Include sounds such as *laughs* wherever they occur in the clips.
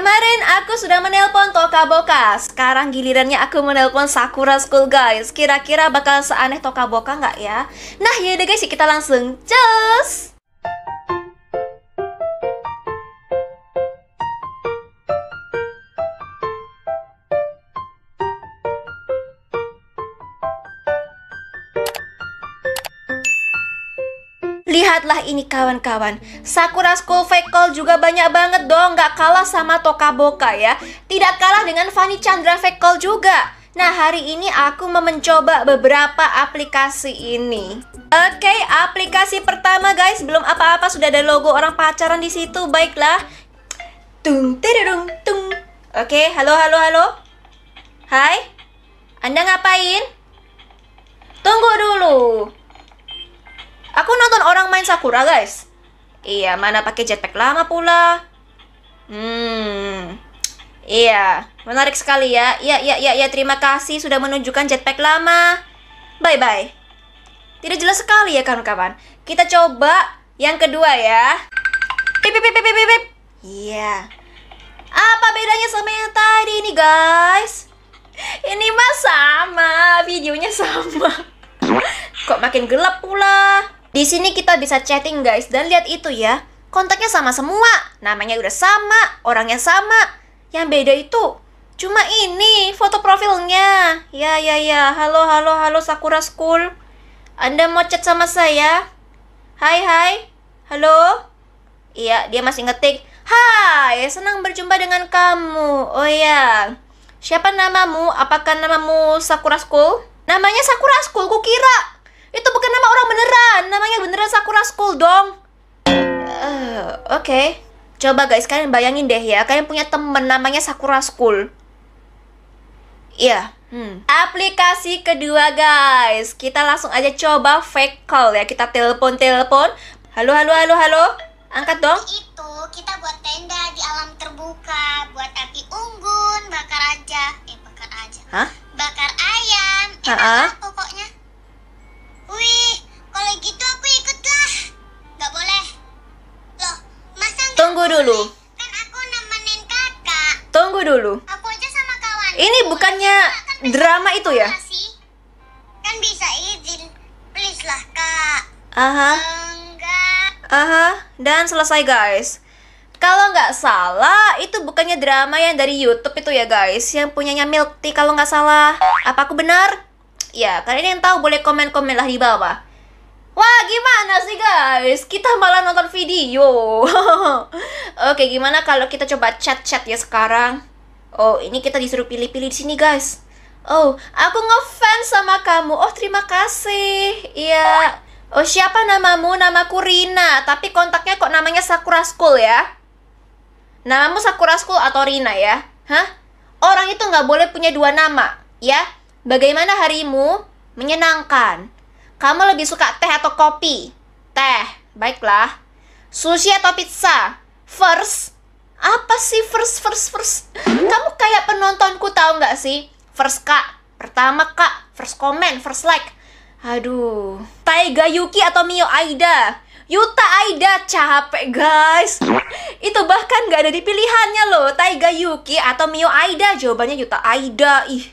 Kemarin aku sudah menelpon Toka Boka. sekarang gilirannya aku menelpon Sakura School guys. Kira-kira bakal seaneh Toka Boka nggak ya? Nah yaudah guys, kita langsung cus! Lihatlah ini kawan-kawan, Sakura School Fake juga banyak banget dong, Gak kalah sama Tokaboka ya. Tidak kalah dengan Fanny Chandra Fake juga. Nah, hari ini aku mau mencoba beberapa aplikasi ini. Oke, okay, aplikasi pertama guys, belum apa-apa sudah ada logo orang pacaran di situ. Baiklah. Tung tung. Oke, okay, halo halo halo. Hai. Anda ngapain? Tunggu dulu. Aku nonton orang main sakura, guys. Iya, mana pakai jetpack lama pula. Hmm. Iya, menarik sekali ya. Iya, iya, iya, ya, terima kasih sudah menunjukkan jetpack lama. Bye-bye. Tidak jelas sekali ya kawan-kawan. Kita coba yang kedua ya. Pip, pip, pip, pip, pip. Iya. Apa bedanya sama yang tadi ini, guys? Ini mah sama, videonya sama. Kok makin gelap pula? Di sini kita bisa chatting guys dan lihat itu ya. Kontaknya sama semua, namanya udah sama, orangnya sama. Yang beda itu cuma ini foto profilnya. Ya ya ya, halo halo halo Sakura School. Anda mau chat sama saya? Hai hai. Halo? Iya, dia masih ngetik. Hai, senang berjumpa dengan kamu. Oh ya. Siapa namamu? Apakah namamu Sakura School? Namanya Sakura School, kukira. kira itu bukan nama orang beneran. Namanya beneran Sakura School dong. Uh, Oke. Okay. Coba guys, kalian bayangin deh ya. Kalian punya temen namanya Sakura School. Iya. Yeah. Hmm. Aplikasi kedua guys. Kita langsung aja coba fake call ya. Kita telepon-telepon. Halo, halo, halo, halo. Angkat dong. Itu kita buat tenda di alam terbuka, buat api unggun, bakar aja. Eh, bakar aja. Hah? Bakar ayam. eh, uh -uh. pokoknya. Wih, kalau gitu aku ikut lah. Gak boleh. Loh, masa Tunggu dulu. Boleh? Kan aku nemenin kakak. Tunggu dulu. Aku aja sama kawan. Ini bukannya kan drama itu ya? Iya sih? Kan bisa izin. Please lah, Kak. Aha. Enggak. Aha, dan selesai guys. Kalau nggak salah, itu bukannya drama yang dari YouTube itu ya guys, yang punyanya Milk Tea kalau nggak salah. Apa aku benar? Ya, kalian yang tahu boleh komen-komen lah di bawah. Wah, gimana sih guys? Kita malah nonton video. *laughs* Oke, gimana kalau kita coba chat-chat ya sekarang? Oh, ini kita disuruh pilih-pilih di sini guys. Oh, aku ngefans sama kamu. Oh, terima kasih. Iya. Oh, siapa namamu? Namaku Rina. Tapi kontaknya kok namanya Sakura School ya? Namamu Sakura School atau Rina ya? Hah? Orang itu nggak boleh punya dua nama, ya? Bagaimana harimu? Menyenangkan. Kamu lebih suka teh atau kopi? Teh. Baiklah. Sushi atau pizza? First. Apa sih first first first? Kamu kayak penontonku tahu nggak sih? First kak, pertama kak, first comment, first like. Aduh. Taiga Yuki atau Mio Aida? Yuta Aida capek guys Itu bahkan gak ada di pilihannya loh Taiga Yuki atau Mio Aida Jawabannya Yuta Aida Ih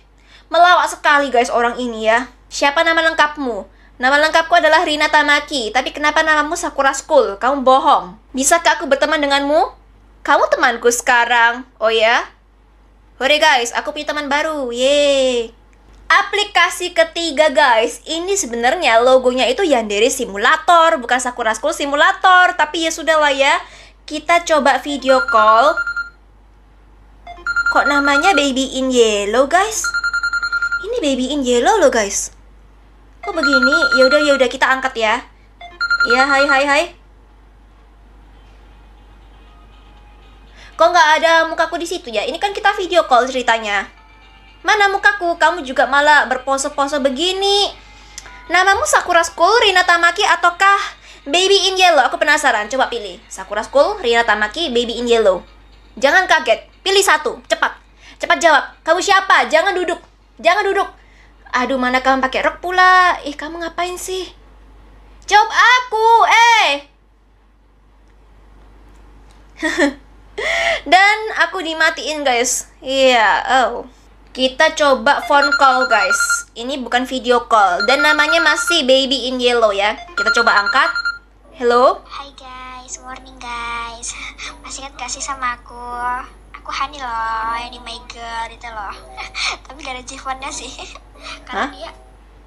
Melawak sekali guys orang ini ya. Siapa nama lengkapmu? Nama lengkapku adalah Rina Tamaki, tapi kenapa namamu Sakura School? Kamu bohong. Bisakah aku berteman denganmu? Kamu temanku sekarang. Oh ya? Hore guys, aku punya teman baru. Yeay. Aplikasi ketiga guys, ini sebenarnya logonya itu Yandere Simulator, bukan Sakura School Simulator. Tapi ya sudah lah ya, kita coba video call. Kok namanya Baby in Yellow guys? Ini baby in yellow loh guys. Kok begini? Ya udah ya udah kita angkat ya. Ya hai hai hai. Kok nggak ada mukaku di situ ya? Ini kan kita video call ceritanya. Mana mukaku? Kamu juga malah berpose-pose begini. Namamu Sakura School, Rina Tamaki, ataukah Baby in Yellow? Aku penasaran, coba pilih. Sakura School, Rina Tamaki, Baby in Yellow. Jangan kaget, pilih satu, cepat. Cepat jawab, kamu siapa? Jangan duduk. Jangan duduk. Aduh, mana kamu pakai rok pula? Ih, kamu ngapain sih? Jawab aku, eh. *laughs* Dan aku dimatiin, guys. Iya, yeah, oh. Kita coba phone call, guys. Ini bukan video call dan namanya masih baby in yellow ya. Kita coba angkat. Hello. Hi guys, morning guys. Masih ingat kasih sama aku? aku Hani loh yang di My Girl itu loh *laughs* tapi gak ada Jifonnya sih *laughs* karena Hah? dia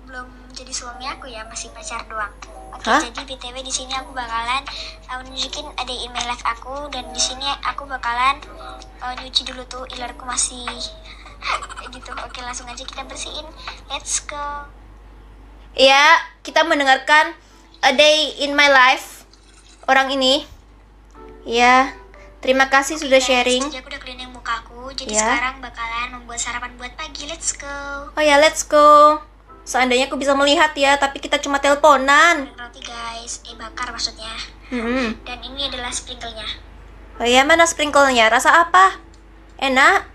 belum jadi suami aku ya masih pacar doang oke Hah? jadi btw di sini aku bakalan uh, nunjukin ada email live aku dan di sini aku bakalan uh, nyuci dulu tuh ilerku masih *laughs* gitu oke langsung aja kita bersihin let's go ya kita mendengarkan a day in my life orang ini ya Terima kasih sudah iya, sharing. Jadi aku udah cleaning muka aku, jadi yeah. sekarang bakalan membuat sarapan buat pagi. Let's go. Oh ya, let's go. Seandainya aku bisa melihat ya, tapi kita cuma teleponan. Roti guys, eh bakar maksudnya. Mm -hmm. Dan ini adalah sprinklenya. Oh ya, mana sprinklenya? Rasa apa? Enak?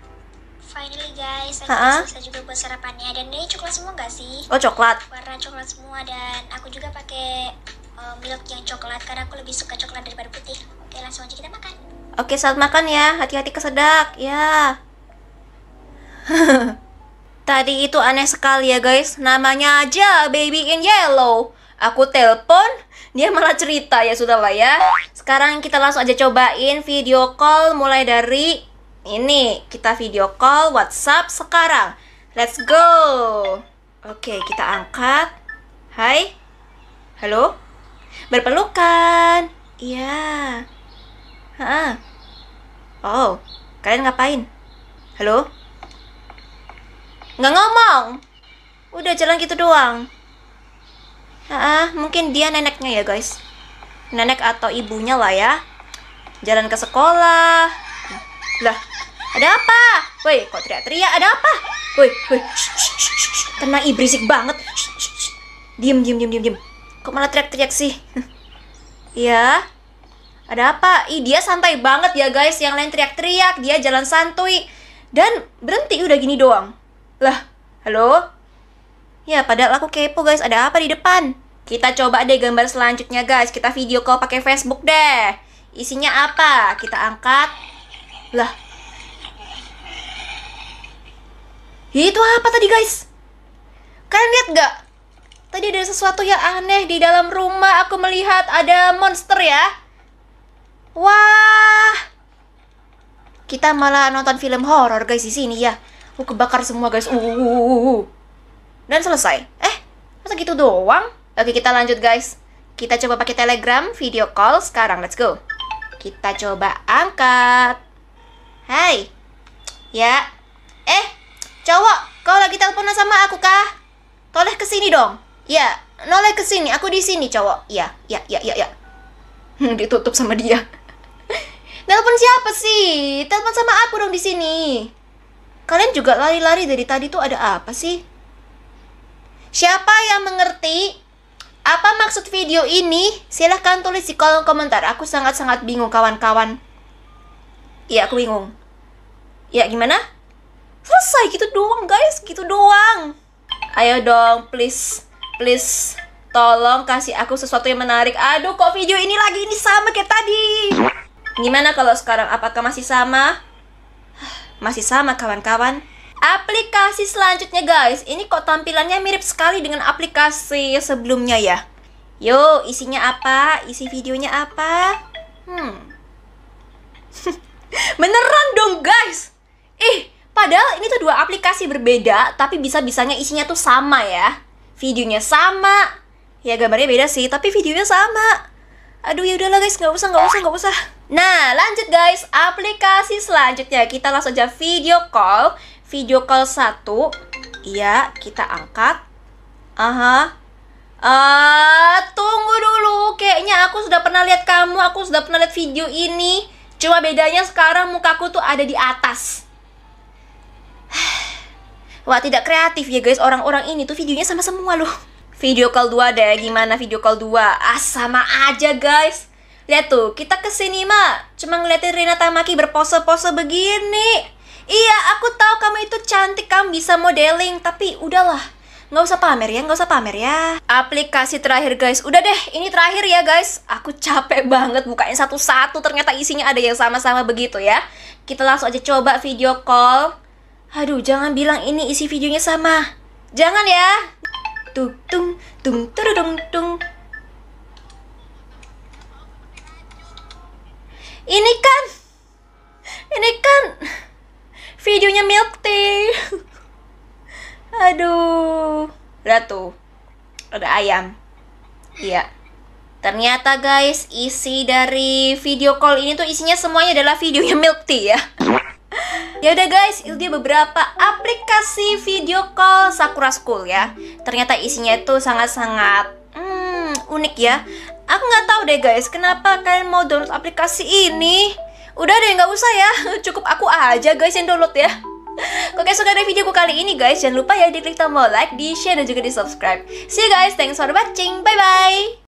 Finally guys, aku uh juga buat sarapannya. Dan ini coklat semua nggak sih? Oh coklat. Warna coklat semua dan aku juga pakai um, milk yang coklat karena aku lebih suka coklat daripada putih. Oke, langsung aja kita makan. Oke, saat makan ya. Hati-hati kesedak. Ya. *laughs* Tadi itu aneh sekali ya guys. Namanya aja Baby in Yellow. Aku telepon, dia malah cerita ya sudah lah ya. Sekarang kita langsung aja cobain video call mulai dari ini. Kita video call WhatsApp sekarang. Let's go. Oke, kita angkat. Hai. Halo. Berpelukan. Iya. Yeah. Ha. Oh, kalian ngapain? Halo? Nggak ngomong. Udah jalan gitu doang. Ah, mungkin dia neneknya ya, guys. Nenek atau ibunya lah ya. Jalan ke sekolah. Lah, ada apa? Woi, kok teriak-teriak? Ada apa? Woi, woi. Tenang, i banget. Diam, diam, diam, diam. diem, Kok malah teriak-teriak sih? *laughs* ya, ada apa? Ih, dia santai banget ya guys. Yang lain teriak-teriak, dia jalan santuy. Dan berhenti udah gini doang. Lah, halo? Ya, padahal aku kepo guys, ada apa di depan? Kita coba deh gambar selanjutnya guys. Kita video call pakai Facebook deh. Isinya apa? Kita angkat. Lah. Ya, itu apa tadi guys? Kalian lihat gak? Tadi ada sesuatu yang aneh di dalam rumah. Aku melihat ada monster ya. Wah. Kita malah nonton film horor guys di sini ya. Uh, kebakar semua guys. Uh, uh, uh, uh. Dan selesai. Eh, masa gitu doang? Oke, kita lanjut guys. Kita coba pakai Telegram video call sekarang. Let's go. Kita coba angkat. Hai. Ya. Eh, cowok, kau lagi teleponan sama aku kah? Toleh ke sini dong. Ya, noleh kesini. Aku di sini, cowok. Ya, ya, ya, ya, ya. *laughs* Ditutup sama dia. Telepon siapa sih? Telepon sama aku dong di sini. Kalian juga lari-lari dari tadi tuh ada apa sih? Siapa yang mengerti apa maksud video ini? Silahkan tulis di kolom komentar. Aku sangat-sangat bingung kawan-kawan. Iya, aku bingung. Ya, gimana? Selesai gitu doang, guys. Gitu doang. Ayo dong, please. Please. Tolong kasih aku sesuatu yang menarik. Aduh, kok video ini lagi ini sama kayak tadi. Gimana kalau sekarang? Apakah masih sama? Masih sama kawan-kawan. Aplikasi selanjutnya guys, ini kok tampilannya mirip sekali dengan aplikasi sebelumnya ya. Yo, isinya apa? Isi videonya apa? Hmm. *laughs* Beneran dong guys. Ih, padahal ini tuh dua aplikasi berbeda tapi bisa-bisanya isinya tuh sama ya. Videonya sama. Ya gambarnya beda sih, tapi videonya sama. Aduh ya udahlah guys, nggak usah, nggak usah, nggak usah. Nah, lanjut guys, aplikasi selanjutnya kita langsung aja video call. Video call satu, iya kita angkat. Aha. Eh, uh, tunggu dulu. Kayaknya aku sudah pernah lihat kamu, aku sudah pernah lihat video ini. Cuma bedanya sekarang mukaku tuh ada di atas. *sighs* Wah, tidak kreatif ya guys, orang-orang ini tuh videonya sama semua loh. Video call 2 deh, gimana video call 2? Ah, sama aja guys. Lihat tuh, kita kesini mah cuma ngeliatin Rina Tamaki berpose-pose begini. Iya, aku tahu kamu itu cantik, kamu bisa modeling, tapi udahlah. Nggak usah pamer ya, nggak usah pamer ya. Aplikasi terakhir guys, udah deh, ini terakhir ya guys. Aku capek *laughs* banget bukain satu-satu, ternyata isinya ada yang sama-sama begitu ya. Kita langsung aja coba video call. Aduh, jangan bilang ini isi videonya sama. Jangan ya. Tung tung tung tung ini kan ini kan videonya milk tea *laughs* aduh ratu tuh ada ayam iya ternyata guys isi dari video call ini tuh isinya semuanya adalah videonya milk tea ya ya udah guys, itu dia beberapa aplikasi video call Sakura School ya. Ternyata isinya itu sangat-sangat hmm, unik ya. Aku nggak tahu deh guys, kenapa kalian mau download aplikasi ini? Udah deh, nggak usah ya. *laughs* Cukup aku aja guys yang download ya. Oke, suka dari videoku kali ini guys. Jangan lupa ya di klik tombol like, di share, dan juga di subscribe. See you guys, thanks for watching. Bye-bye.